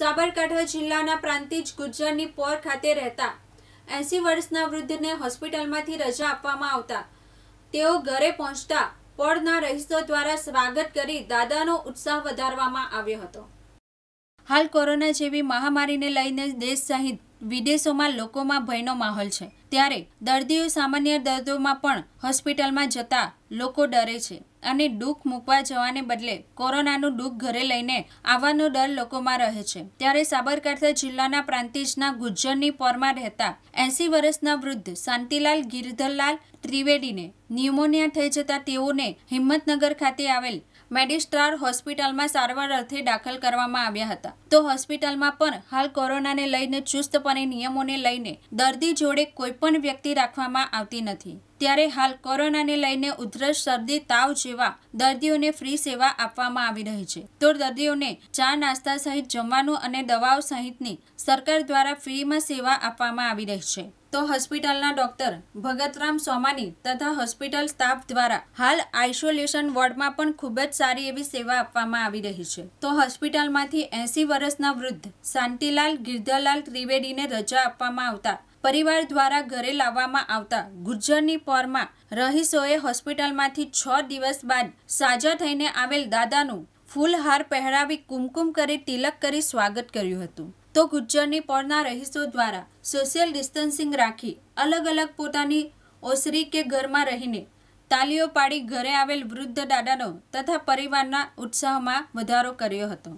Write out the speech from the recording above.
સાબરકાંઠા જિલ્લાના પ્રાંતિજ ગુજ્જરની પોર ખાતે રહેતા એંસી વર્ષના વૃદ્ધને હોસ્પિટલમાંથી રજા આપવામાં આવતા તેઓ ઘરે પહોંચતા પોરના રહીશો દ્વારા સ્વાગત કરી દાદાનો ઉત્સાહ વધારવામાં આવ્યો હતો હાલ કોરોના જેવી મહામારીને લઈને દેશ સહિત વિદેશોમાં લોકોમાં ભયનો માહોલ છે ત્યારે દર્દીઓ સામાન્ય દર્દોમાં પણ હોસ્પિટલમાં જતા લોકો ડરે છે અને દુઃખ મૂકવા જવાને બદલે કોરોનાનું દુઃખ ઘરે લઈને આવવાનો ડર લોકોમાં રહે છે ત્યારે સાબરકાંઠા જિલ્લાના પ્રાંતિજના ગુજ્જરની પરમાં રહેતા એસી વર્ષના વૃદ્ધ શાંતિલાલ ગિરધરલાલ ત્રિવેદીને ન્યુમોનિયા થઈ જતા તેઓને હિંમતનગર ખાતે આવેલ મેડિસ્ટ્રાર હોસ્પિટલમાં સારવાર અર્થે દાખલ કરવામાં આવ્યા હતા તો હોસ્પિટલમાં પણ હાલ કોરોનાને લઈને ચુસ્તપણે નિયમોને લઈને દર્દી જોડે કોઈ પણ વ્યક્તિ રાખવામાં આવતી નથી ત્યારે હાલ કોરોનાને લઈને ઉધરસ શરદી તાવ જેવા દર્દીઓને ફ્રી સેવા આપવામાં આવી રહી છે તો દર્દીઓને ચા નાસ્તા સહિત જમવાનું અને દવાઓ સહિતની સરકાર દ્વારા ફ્રીમાં સેવા આપવામાં આવી રહી છે તો હોસ્પિટલના ડોક્ટર ભગતરામ સોમાની તથા હોસ્પિટલ સ્ટાફ દ્વારા હાલ આઇસોલેશન વોર્ડમાં પણ ખૂબ જ સારી એવી સેવા આપવામાં આવી રહી છે તો હોસ્પિટલમાંથી એસી વર્ષના વૃદ્ધ શાંતિલાલ ગિરધરલાલ ત્રિવેદીને રજા આપવામાં આવતા પરિવાર દ્વારા ઘરે લાવવામાં આવતા ગુજ્જરની પોરમાં રહીશોએ હોસ્પિટલમાંથી છ દિવસ બાદ સાજા થઈને આવેલ દાદાનું ફૂલહાર પહેરાવી કુમકુમ કરી તિલક કરી સ્વાગત કર્યું હતું તો ગુજ્જરની પોરના રહીશો દ્વારા સોશિયલ ડિસ્ટન્સિંગ રાખી અલગ અલગ પોતાની ઓસરી કે ઘરમાં રહીને તાલીઓ પાડી ઘરે આવેલ વૃદ્ધ દાદાનો તથા પરિવારના ઉત્સાહમાં વધારો કર્યો હતો